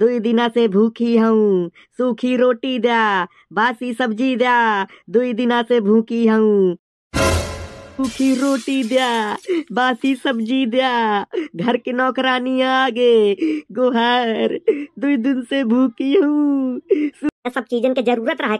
दुई दिना से भूखी हूँ सूखी रोटी दया बासी सब्जी दया दुई दिना से भूखी हूँ सूखी रोटी दया बासी सब्जी दया घर की नौकरानी आगे गोहर दुई दिन से भूखी हूँ सब चीजन के जरूरत रहा है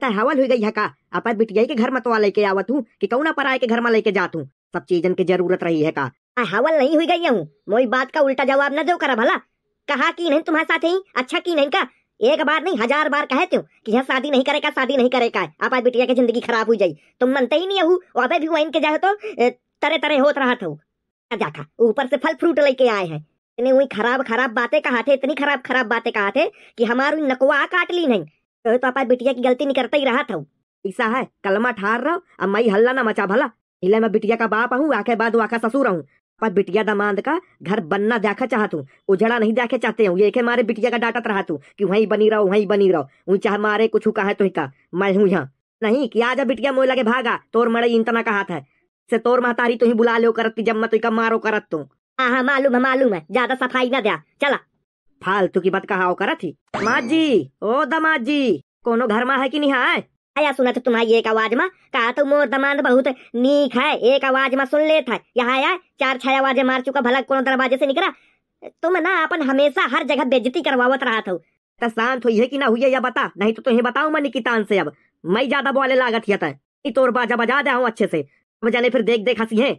का हवल हुई गई है का अपन बिटिया के घर तो लेके आवत हूँ कि पर आए के घर में लेके जात हूँ सब चीजन की जरूरत रही है का हवल नहीं हुई गई हूँ मोई बात का उल्टा जवाब न दो करा भला कहा कि नहीं तुम्हारे साथ ही अच्छा की नहीं का एक बार नहीं हजार बार कहते हो कि यहाँ शादी नहीं करेगा शादी नहीं करेगा आप आज बिटिया की जिंदगी खराब हो जाई तुम मानते ही नहीं हो अबे भी वहीं के जाए तो तरह तरह होत रहा था जाखा ऊपर से फल फ्रूट लेके आए हैं इतने वही खराब खराब बातें कहा थे इतनी खराब खराब बातें कहा थे कि हमारे नकवा काट ली नहीं तो, तो आप बिटिया की गलती नहीं करता ही रहा था ऐसा है कलमा ठार रहो अब मई हल्ला ना मचा भला इले मैं बिटिया का बाप हूँ आके बाद आका ससुर हूँ पर बिटिया दामाद का घर बनना देखा चाहत हूँ उजड़ा नहीं देखे चाहते हूँ ये मारे बिटिया का डाटा रहा तू कि वहीं बनी रहो वहीं बनी रहो वहीं चाहे मारे कुछ कहा तो का मैं हूँ यहाँ नहीं कि आजा बिटिया मोह लगे भागा तोर मरे इंतना का हाथ है से तोर महतारी तो ही बुला लो करत जब मैं तुका मारो करत तू हाँ हाँ मालूम है मालूम है ज्यादा सफाई ना दिया चला फालतू की बात कहा करत ही माँ जी ओ दमा जी कोनो घर में है कि नहीं है आया सुनत तुम्हारी एक आवाज में कहा तो मोर दमांड बहुत नीक है एक आवाज में सुन ले है यहाँ आया चार छह आवाजें मार चुका भला कोनो दरवाजे से निकला तुम ना अपन हमेशा हर जगह बेजती करवावत रहा था तो शांत हुई कि ना हुई या बता नहीं तो तुम्हें बताऊ मैं निकितान से अब मैं ज्यादा बोले लागत ही था तोर बाजा बजा दे अच्छे से अब जाने फिर देख देख हंसी है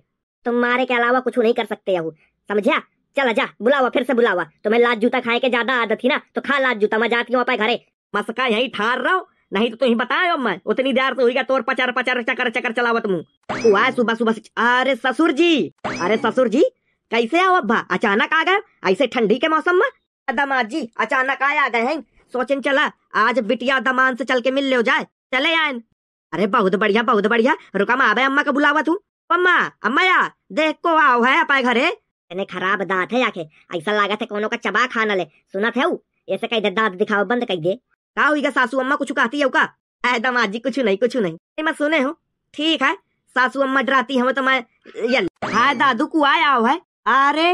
तुम्हारे के अलावा कुछ नहीं कर सकते यू समझा चला जा बुलावा फिर से बुलावा तुम्हें लाज जूता खाए के ज्यादा आदत थी ना तो खा लाज जूता मैं जाती हूँ अपने घरे मसका यही ठार रहा हूँ नहीं तो तुम्हें बताओ मैं उतनी देर से हुई तोर पचार पचार चक्कर चक्कर चलावत मुँह आए सुबह सुबह से अरे ससुर जी अरे ससुर जी कैसे आओ अब्बा अचानक आ गए ऐसे ठंडी के मौसम में दमाद जी अचानक आए आ गए हैं सोचे चला आज बिटिया दमान से चल के मिल ले जाए चले आए अरे बहुत बढ़िया बहुत बढ़िया रुका मैं आवे अम्मा का बुलावा तू अम्मा अम्मा या देख को आओ है अपाए घरे इतने खराब दांत है आखे ऐसा लागत है कोनो का चबा खाना ले सुना थे ऐसे दे दांत दिखाओ बंद कह दे का हुईगा सासू अम्मा कुछ कहती है का आज जी कुछ नहीं कुछ नहीं मैं सुने हूँ ठीक है सासू अम्मा डराती हमें तो मैं हाय दादू को आया हो है अरे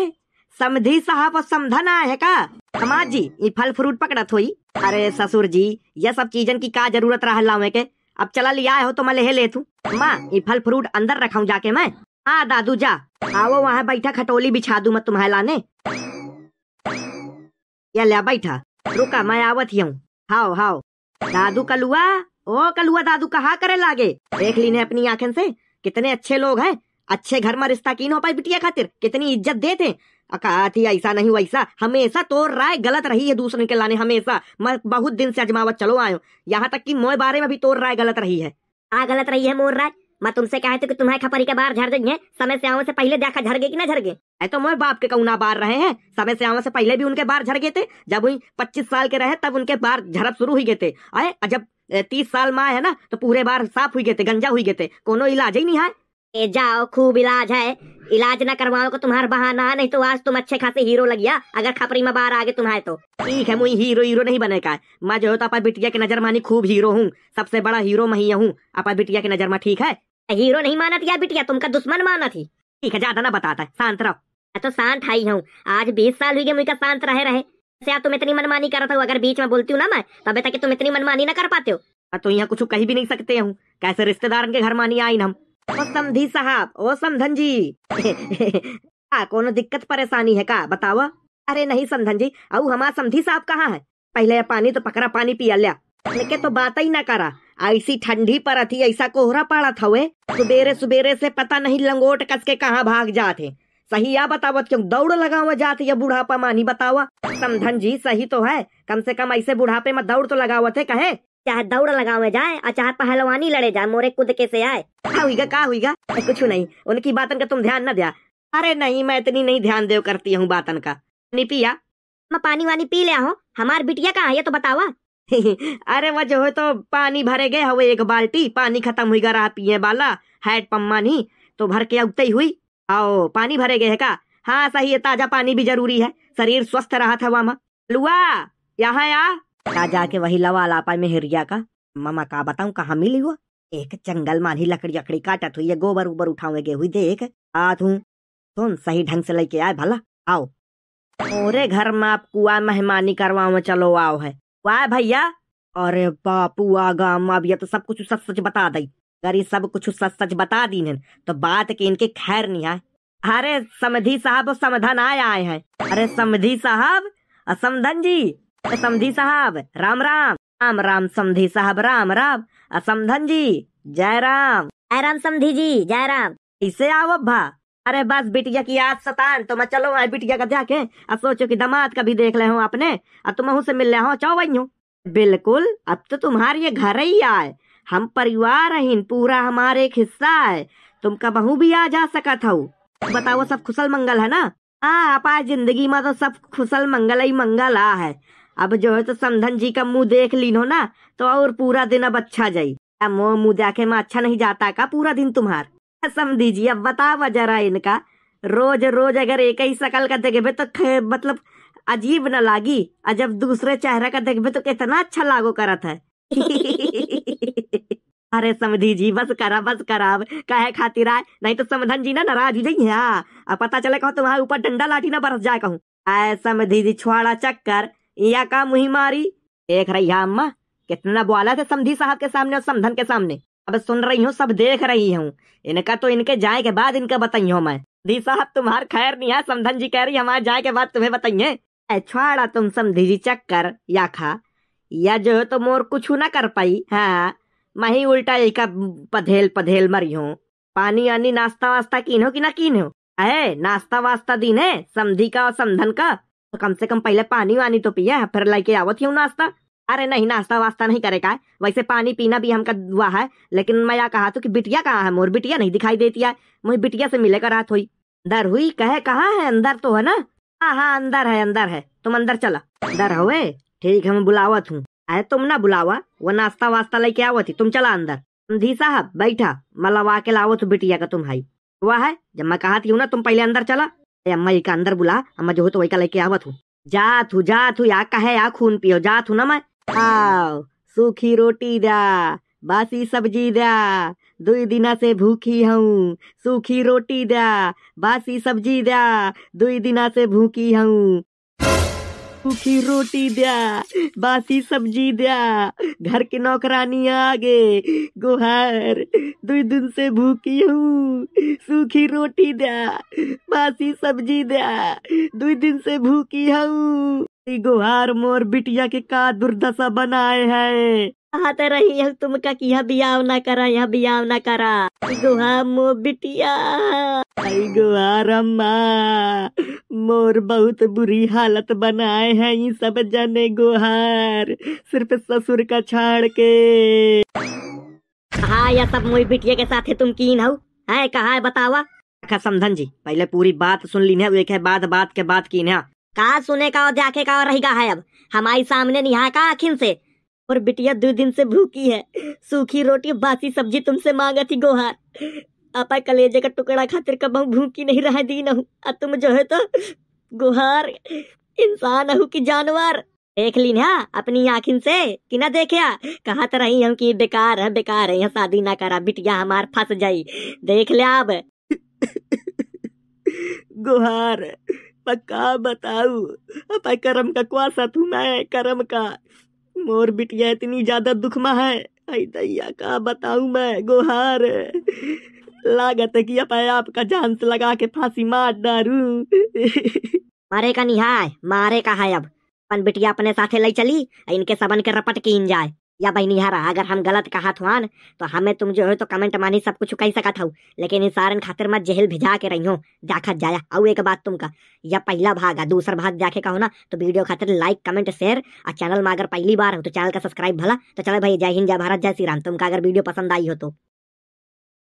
समधी साहब और समधन आए है का हमार जी ये फल फ्रूट पकड़त हुई अरे ससुर जी ये सब चीजन की का जरूरत रहा लावे के अब चला लिया हो तो मैं ले ले तू माँ ये फल फ्रूट अंदर रखाऊ जाके मैं हाँ दादू जा आओ वहाँ बैठा खटोली बिछा दू मैं तुम्हारे लाने ये ले बैठा रुका मैं आवत ही हूँ हाओ हाओ दादू कलुआ ओ कलुआ दादू कहा करे लागे देख ली ने अपनी आंखें से कितने अच्छे लोग हैं अच्छे घर में रिश्ता की न हो पाई बिटिया खातिर कितनी इज्जत देते थी ऐसा नहीं वैसा हमेशा तो राय गलत रही है दूसरे के लाने हमेशा मैं बहुत दिन से अजमावत चलो आयो यहाँ तक कि मोए बारे में भी तो राय गलत रही है आ गलत रही है मोर राय मैं तुमसे कहा कि तुम्हारे खपरी के बाहर झड़ जाइए समय से आवे से पहले देखा झड़ गए कि ना झड़ गए तो मोर बाप के कौना बार रहे हैं समय से आवे से पहले भी उनके बार झड़ गए थे जब वही पच्चीस साल के रहे तब उनके बार झड़प शुरू हुई गए थे अरे जब तीस साल माँ है ना तो पूरे बार साफ हुई गए थे गंजा हुई गए थे कोनो इलाज ही नहीं है ए जाओ खूब इलाज है इलाज ना करवाओ को तुम्हारा बहाना नहीं तो आज तुम अच्छे खासे हीरो लगिया अगर खपरी में बाहर आगे तुम्हारे तो ठीक है मुई हीरो हीरो नहीं बने का मैं जो तो अपा बिटिया की नजर मानी खूब हीरो हूँ सबसे बड़ा हीरो मैं हूँ अपा बिटिया की नजर में ठीक है हीरो नहीं माना थी बिटिया तुमका दुश्मन माना थी ठीक है ज्यादा ना बताता शांत रहो मैं तो शांत आई हूँ आज बीस साल हुई मुझे शांत रहे रहे तुम इतनी मनमानी कर रहा था अगर बीच में बोलती हूँ ना मैं तब तक तुम इतनी मनमानी ना कर पाते हो तो यहाँ कुछ कहीं भी नहीं सकते हूँ कैसे रिश्तेदार के घर मानी आई हम ओ समझी साहब ओ समझन जी आ, कोनो दिक्कत परेशानी है का बतावा अरे नहीं समझन जी अब हमारा समझी साहब कहाँ है पहले पानी तो पकड़ा पानी पिया लिया लेके तो बात ही ना करा ऐसी ठंडी पर थी ऐसा कोहरा पड़ा था वे सुबेरे सुबेरे से पता नहीं लंगोट कस के कहाँ भाग जाते सही या बतावत क्यों दौड़ लगावा जाते या बुढ़ापा मानी बतावा समझन जी सही तो है कम से कम ऐसे बुढ़ापे में दौड़ तो लगावत थे कहे चाहे दौड़ लगावे जाए और चाहे पहलवानी लड़े जाए मोरे कुद के से आए क्या हुईगा का हुईगा कुछ नहीं उनकी बातन का तुम ध्यान न दिया अरे नहीं मैं इतनी नहीं ध्यान देव करती हूँ बातन का नहीं पिया मैं पानी वानी पी लिया हूँ हमार बिटिया कहाँ है ये तो बतावा अरे जो हो तो पानी भरे गए हवे एक बाल्टी पानी खत्म हुई रहा पिए वाला हैड पम्प मानी तो भर के उगते हुई आओ पानी भरे गए है का हाँ सही है ताजा पानी भी जरूरी है शरीर स्वस्थ रहा था वामा लुआ यहाँ आ ताजा के वही लवा लापा में हिरिया का मामा का बताऊँ कहाँ मिली हुआ एक जंगल मानी लकड़ी अकड़ी काटत हुई गोबर उबर उठावे गे हुई देख आ हूँ तुम सही ढंग से लेके आए भला आओ मोरे घर में आप कुआ मेहमानी करवाओ चलो आओ है वाह भैया अरे बापू आगा भैया तो सब कुछ सच सच बता दई ये सब कुछ सच सच बता दी ने तो बात के इनके खैर नहीं है अरे समधी साहब समधन आए आए हैं अरे समधी साहब असमधन जी समधी साहब राम राम राम राम समधी साहब राम राम असमधन जी जय राम जय राम समधी जी जय राम इसे आओ भा अरे बस बिटिया की याद सतान तो मैं चलो आई बिटिया का जाके अब सोचो कि दमाद का भी देख ले हूँ अपने अब तुम उसे मिल रहा हूँ चौ वही बिल्कुल अब तो तुम्हारे ये घर ही आए हम परिवार हैं पूरा हमारे एक हिस्सा है तुम कबहू भी आ जा सका था बताओ सब खुशल मंगल है ना हाँ अपा जिंदगी में तो सब खुशल मंगल ही मंगल आ है अब जो है तो समधन जी का मुंह देख लीन हो ना तो और पूरा दिन अब अच्छा जाये मुँह मुँह देखे मैं अच्छा नहीं जाता का पूरा दिन तुम्हार कसम दीजिए अब बतावा जरा इनका रोज रोज अगर एक ही शकल का देखे तो मतलब अजीब ना लागी और जब दूसरे चेहरा का देखे तो कितना अच्छा लागो करत है अरे समझी जी बस करा बस करा कहे खातिर आए नहीं तो समधन जी ना नाराज हो जाइए हाँ पता चले कहो तुम्हारे ऊपर डंडा लाठी ना बरस जाए कहूँ आए समझी जी छुआड़ा चक्कर या का मुही मारी देख रही हाँ अम्मा कितना बोला थे समधी साहब के सामने और समधन के सामने अब सुन रही हूँ सब देख रही हूँ इनका तो इनके जाए के बाद इनका बताई हूँ मैं दी साहब तुम्हार खैर नहीं है समधन जी कह रही हमारे जाए के बाद तुम्हें बताइए छाड़ा तुम समधी जी कर या खा या जो है तो मोर कुछ ना कर पाई हाँ मैं ही उल्टा एक पधेल पधेल मरी हूँ पानी यानी नाश्ता वास्ता कीन हो कि ना कीन हो अरे नाश्ता वास्ता दिन है समधी का और समधन का तो कम से कम पहले पानी वानी तो पिया फिर लेके आवत हूँ नाश्ता अरे नहीं नाश्ता वास्ता नहीं करे का वैसे पानी पीना भी हमका हुआ है लेकिन मैं यहाँ कहा तो कि बिटिया कहाँ है मोर बिटिया नहीं दिखाई देती है मुझे बिटिया से मिले रात हुई डर हुई कहे कहाँ है अंदर तो है ना हाँ हाँ अंदर है अंदर है तुम अंदर चला डर हो ठीक है मैं बुलावा हूँ अरे तुम ना बुलावा वो नाश्ता वास्ता लेके आवत थी तुम चला अंदर धी साहब बैठा मलवा के लावो तो बिटिया का तुम भाई वह है जब मैं कहा थी ना तुम पहले अंदर चला अम्मा का अंदर बुला अम्मा जो हो तो वही का लेके आवा हूँ जात हूँ जात हूँ या कहे या खून पियो जा हूँ ना मैं आओ सूखी रोटी दा बासी सब्जी दा दुई दिना से भूखी हूँ सूखी रोटी दा बासी सब्जी दा दुई दिना से भूखी हूँ सूखी रोटी दिया बासी सब्जी दिया घर की नौकरानी आ गए गुहार दो दिन से भूखी हूँ सूखी रोटी दिया बासी सब्जी दिया दो दिन से भूखी हूँ गुहार मोर बिटिया के का दुर्दशा बनाए तो है आते रही तुम का कि यहाँ बियाव ना करा यहाँ बियाव ना करा गुहा मो बिटिया गुहार अम्मा मोर बहुत बुरी हालत बनाए है ये सब जने गुहार सिर्फ ससुर का छाड़ के हाँ यह सब मोई बिटिया के साथ है तुम कीन हो है कहा है बतावा समझन जी पहले पूरी बात सुन ली है एक बाद बात के बात की ना का सुने का और जाके का और रहेगा है अब हमारे सामने निहा का आखिर से और बिटिया दो दिन से भूखी है सूखी रोटी बासी सब्जी तुमसे मांगा थी गोहार अपा कलेजे का टुकड़ा खातिर कबहू भूखी नहीं रह दी नहु अब तुम जो है तो गुहार इंसान हूँ कि जानवर देख ली ना अपनी आखिर से कि ना देखिया कहा तो रही हम कि बेकार है बेकार है यहाँ शादी ना करा बिटिया हमार फंस जाई देख ले अब गुहार पक्का बताऊ अपा करम का कुआसा तू मैं करम का मोर बिटिया इतनी ज्यादा दुख है आई दैया का बताऊ मैं गोहार लागत है कि अपा आपका जान से लगा के फांसी मार डारू मारे का निहाय मारे का है अब अपन बिटिया अपने साथे ले चली इनके सबन के रपट की इन जाए या बहनिहारा अगर हम गलत कहा थुआन तो हमें तुम जो है तो कमेंट मानी सब कुछ कही सका था लेकिन सारन खातिर मैं जेल भिजा के रही हूँ देखा जाया और एक बात तुमका यह पहला भाग है दूसरा भाग जाके कहो ना तो वीडियो खातिर लाइक कमेंट शेयर और चैनल में अगर पहली बार हो तो चैनल का सब्सक्राइब भला तो चलो भाई जय हिंद जय भारत जय श्री राम तुमका अगर वीडियो पसंद आई हो तो